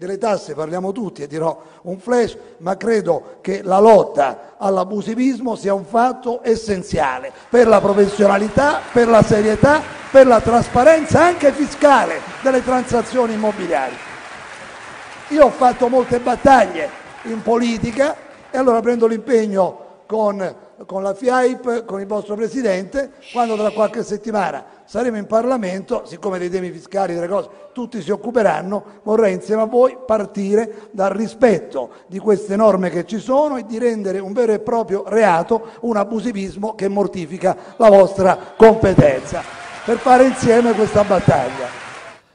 delle tasse parliamo tutti e dirò un flash, ma credo che la lotta all'abusivismo sia un fatto essenziale per la professionalità, per la serietà, per la trasparenza anche fiscale delle transazioni immobiliari. Io ho fatto molte battaglie in politica e allora prendo l'impegno con con la FIAIP, con il vostro Presidente, quando tra qualche settimana saremo in Parlamento, siccome dei temi fiscali, e delle cose, tutti si occuperanno, vorrei insieme a voi partire dal rispetto di queste norme che ci sono e di rendere un vero e proprio reato un abusivismo che mortifica la vostra competenza, per fare insieme questa battaglia.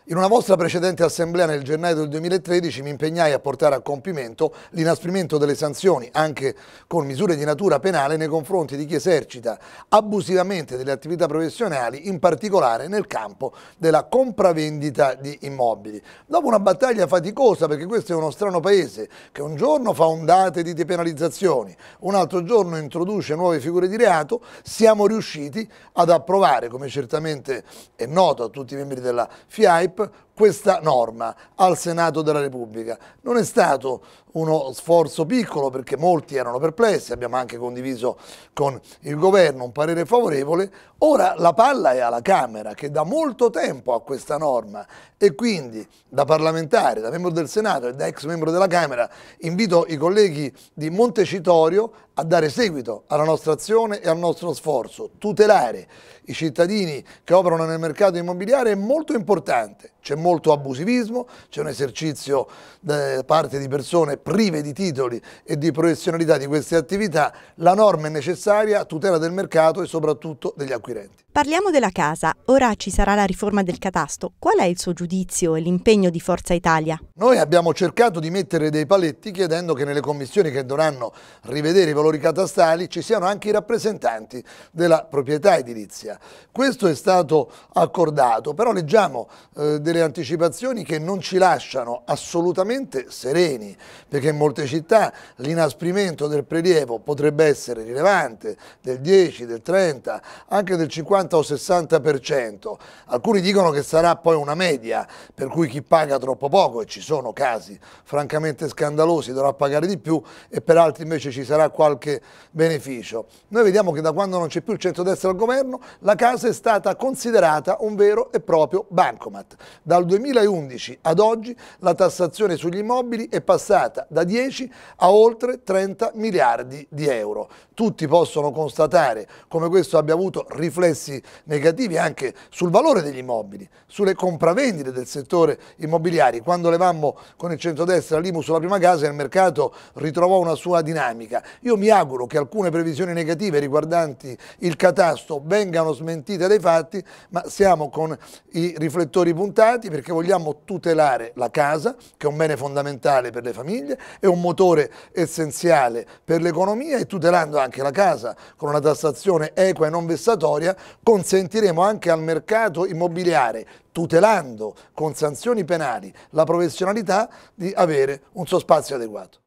In una vostra precedente assemblea nel gennaio del 2013 mi impegnai a portare a compimento l'inasprimento delle sanzioni, anche con misure di natura penale, nei confronti di chi esercita abusivamente delle attività professionali, in particolare nel campo della compravendita di immobili. Dopo una battaglia faticosa, perché questo è uno strano paese, che un giorno fa ondate di depenalizzazioni, un altro giorno introduce nuove figure di reato, siamo riusciti ad approvare, come certamente è noto a tutti i membri della FIAIP, Skype questa norma al Senato della Repubblica. Non è stato uno sforzo piccolo perché molti erano perplessi, abbiamo anche condiviso con il governo un parere favorevole. Ora la palla è alla Camera che da molto tempo ha questa norma e quindi da parlamentare, da membro del Senato e da ex membro della Camera invito i colleghi di Montecitorio a dare seguito alla nostra azione e al nostro sforzo. Tutelare i cittadini che operano nel mercato immobiliare è molto importante veramente c'è molto abusivismo, c'è un esercizio eh, da parte di persone prive di titoli e di professionalità di queste attività, la norma è necessaria a tutela del mercato e soprattutto degli acquirenti. Parliamo della casa, ora ci sarà la riforma del catasto, qual è il suo giudizio e l'impegno di Forza Italia? Noi abbiamo cercato di mettere dei paletti chiedendo che nelle commissioni che dovranno rivedere i valori catastali ci siano anche i rappresentanti della proprietà edilizia. Questo è stato accordato, però leggiamo eh, delle anticipazioni che non ci lasciano assolutamente sereni, perché in molte città l'inasprimento del prelievo potrebbe essere rilevante, del 10, del 30, anche del 50 o 60%. Alcuni dicono che sarà poi una media, per cui chi paga troppo poco, e ci sono casi francamente scandalosi, dovrà pagare di più e per altri invece ci sarà qualche beneficio. Noi vediamo che da quando non c'è più il centrodestra al governo, la casa è stata considerata un vero e proprio bancomat. Dal 2011 ad oggi la tassazione sugli immobili è passata da 10 a oltre 30 miliardi di euro. Tutti possono constatare come questo abbia avuto riflessi negativi anche sul valore degli immobili, sulle compravendite del settore immobiliare. Quando levammo con il centrodestra l'IMU sulla prima casa il mercato ritrovò una sua dinamica. Io mi auguro che alcune previsioni negative riguardanti il catasto vengano smentite dai fatti, ma siamo con i riflettori puntati puntati perché vogliamo tutelare la casa, che è un bene fondamentale per le famiglie, è un motore essenziale per l'economia e tutelando anche la casa con una tassazione equa e non vessatoria consentiremo anche al mercato immobiliare tutelando con sanzioni penali la professionalità di avere un suo spazio adeguato.